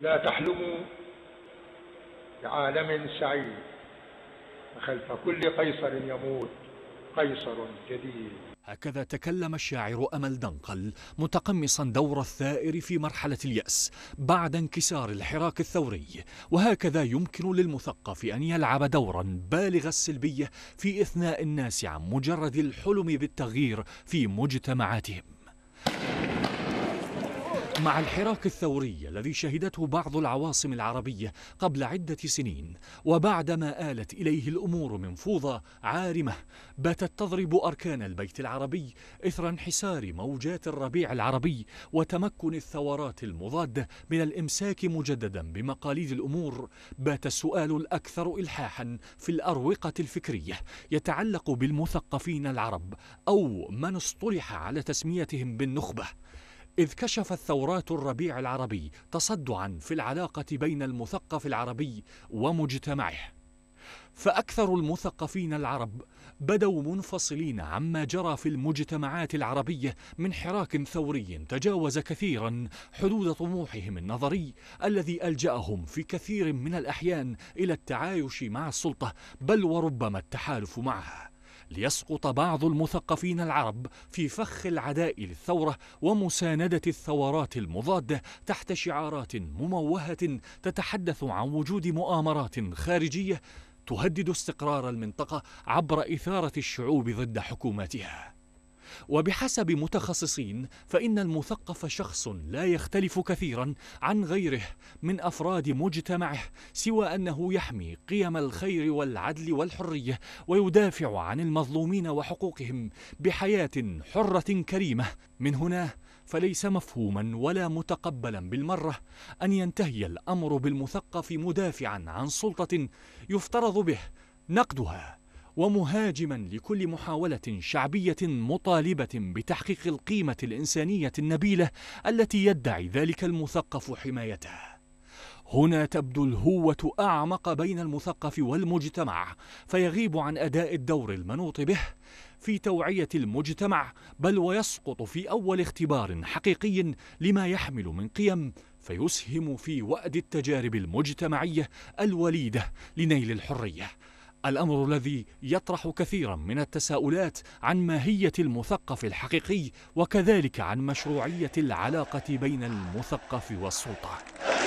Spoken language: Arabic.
لا تحلموا بعالم سعيد فخلف كل قيصر يموت قيصر جديد هكذا تكلم الشاعر أمل دنقل متقمصا دور الثائر في مرحلة اليأس بعد انكسار الحراك الثوري وهكذا يمكن للمثقف أن يلعب دورا بالغ السلبية في إثناء الناس عن مجرد الحلم بالتغيير في مجتمعاتهم مع الحراك الثوري الذي شهدته بعض العواصم العربية قبل عدة سنين وبعدما آلت إليه الأمور من فوضى عارمة باتت تضرب أركان البيت العربي إثر انحسار موجات الربيع العربي وتمكن الثورات المضادة من الإمساك مجددا بمقاليد الأمور بات السؤال الأكثر إلحاحا في الأروقة الفكرية يتعلق بالمثقفين العرب أو من اصطلح على تسميتهم بالنخبة إذ كشفت ثورات الربيع العربي تصدعا في العلاقة بين المثقف العربي ومجتمعه فأكثر المثقفين العرب بدوا منفصلين عما جرى في المجتمعات العربية من حراك ثوري تجاوز كثيرا حدود طموحهم النظري الذي ألجأهم في كثير من الأحيان إلى التعايش مع السلطة بل وربما التحالف معها ليسقط بعض المثقفين العرب في فخ العداء للثورة ومساندة الثورات المضادة تحت شعارات مموهة تتحدث عن وجود مؤامرات خارجية تهدد استقرار المنطقة عبر إثارة الشعوب ضد حكوماتها وبحسب متخصصين فإن المثقف شخص لا يختلف كثيرا عن غيره من أفراد مجتمعه سوى أنه يحمي قيم الخير والعدل والحرية ويدافع عن المظلومين وحقوقهم بحياة حرة كريمة من هنا فليس مفهوما ولا متقبلا بالمره ان ينتهي الامر بالمثقف مدافعا عن سلطه يفترض به نقدها ومهاجما لكل محاولة شعبية مطالبة بتحقيق القيمة الإنسانية النبيلة التي يدعي ذلك المثقف حمايتها. هنا تبدو الهوة أعمق بين المثقف والمجتمع، فيغيب عن أداء الدور المنوط به في توعية المجتمع، بل ويسقط في أول اختبار حقيقي لما يحمل من قيم، فيسهم في وأد التجارب المجتمعية الوليدة لنيل الحرية. الامر الذي يطرح كثيرا من التساؤلات عن ماهيه المثقف الحقيقي وكذلك عن مشروعيه العلاقه بين المثقف والسلطه